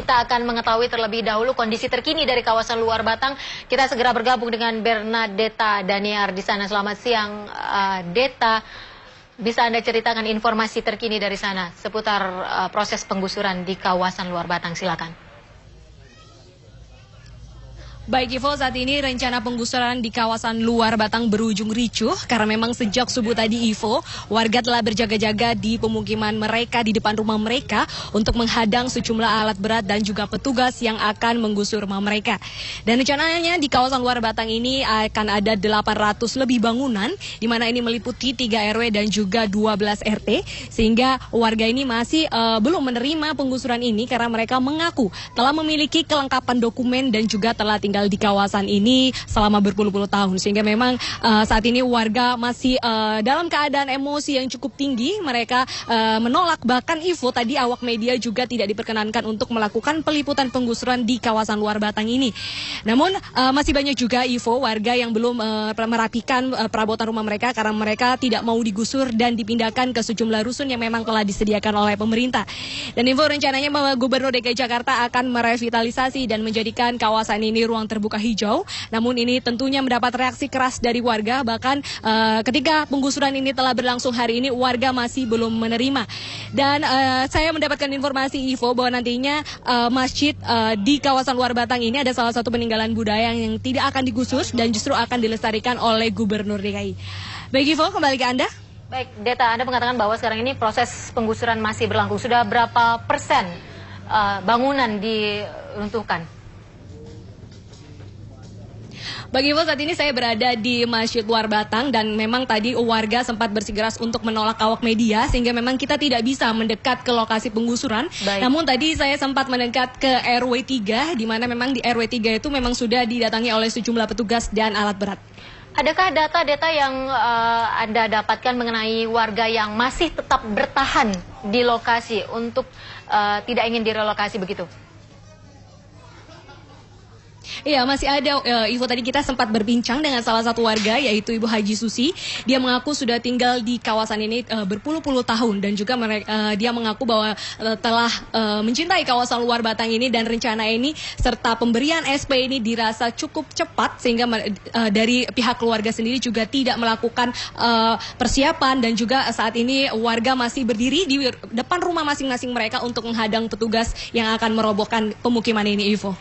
kita akan mengetahui terlebih dahulu kondisi terkini dari kawasan luar Batang. Kita segera bergabung dengan Bernadetta Daniar di sana. Selamat siang, uh, eh, Deta. Bisa Anda ceritakan informasi terkini dari sana seputar uh, proses penggusuran di kawasan luar Batang? Silakan. Baik Ivo, saat ini rencana penggusuran di kawasan luar Batang berujung ricuh karena memang sejak subuh tadi Ivo, warga telah berjaga-jaga di pemukiman mereka, di depan rumah mereka untuk menghadang sejumlah alat berat dan juga petugas yang akan menggusur rumah mereka. Dan rencananya di kawasan luar Batang ini akan ada 800 lebih bangunan di mana ini meliputi 3 RW dan juga 12 RT sehingga warga ini masih uh, belum menerima penggusuran ini karena mereka mengaku telah memiliki kelengkapan dokumen dan juga telah tinggal tinggal di kawasan ini selama berpuluh-puluh tahun sehingga memang uh, saat ini warga masih uh, dalam keadaan emosi yang cukup tinggi mereka uh, menolak bahkan Ivo tadi awak media juga tidak diperkenankan untuk melakukan peliputan penggusuran di kawasan luar Batang ini namun uh, masih banyak juga Ivo warga yang belum uh, merapikan uh, perabotan rumah mereka karena mereka tidak mau digusur dan dipindahkan ke sejumlah rusun yang memang telah disediakan oleh pemerintah dan Ivo rencananya Gubernur DKI Jakarta akan merevitalisasi dan menjadikan kawasan ini ruang terbuka hijau. Namun ini tentunya mendapat reaksi keras dari warga. Bahkan uh, ketika penggusuran ini telah berlangsung hari ini, warga masih belum menerima. Dan uh, saya mendapatkan informasi Ivo bahwa nantinya uh, masjid uh, di kawasan luar batang ini ada salah satu peninggalan budaya yang tidak akan digusur dan justru akan dilestarikan oleh Gubernur DKI. Baik Ivo, kembali ke Anda. Baik, data Anda mengatakan bahwa sekarang ini proses penggusuran masih berlangsung. Sudah berapa persen uh, bangunan diruntuhkan? Bagi bos saat ini saya berada di Masjid Luar Batang dan memang tadi warga sempat bersikeras untuk menolak awak media sehingga memang kita tidak bisa mendekat ke lokasi penggusuran. Baik. Namun tadi saya sempat mendekat ke RW 3 di mana memang di RW 3 itu memang sudah didatangi oleh sejumlah petugas dan alat berat. Adakah data-data yang uh, Anda dapatkan mengenai warga yang masih tetap bertahan di lokasi untuk uh, tidak ingin direlokasi begitu? Iya, masih ada e, eh, Ivo tadi kita sempat berbincang dengan salah satu warga yaitu Ibu Haji Susi. Dia mengaku sudah tinggal di kawasan ini e, berpuluh-puluh tahun dan juga mereka, e, eh, dia mengaku bahwa e, telah e, mencintai kawasan luar Batang ini dan rencana ini serta pemberian SP ini dirasa cukup cepat sehingga e, dari pihak keluarga sendiri juga tidak melakukan e, persiapan dan juga saat ini warga masih berdiri di depan rumah masing-masing mereka untuk menghadang petugas yang akan merobohkan pemukiman ini Ivo.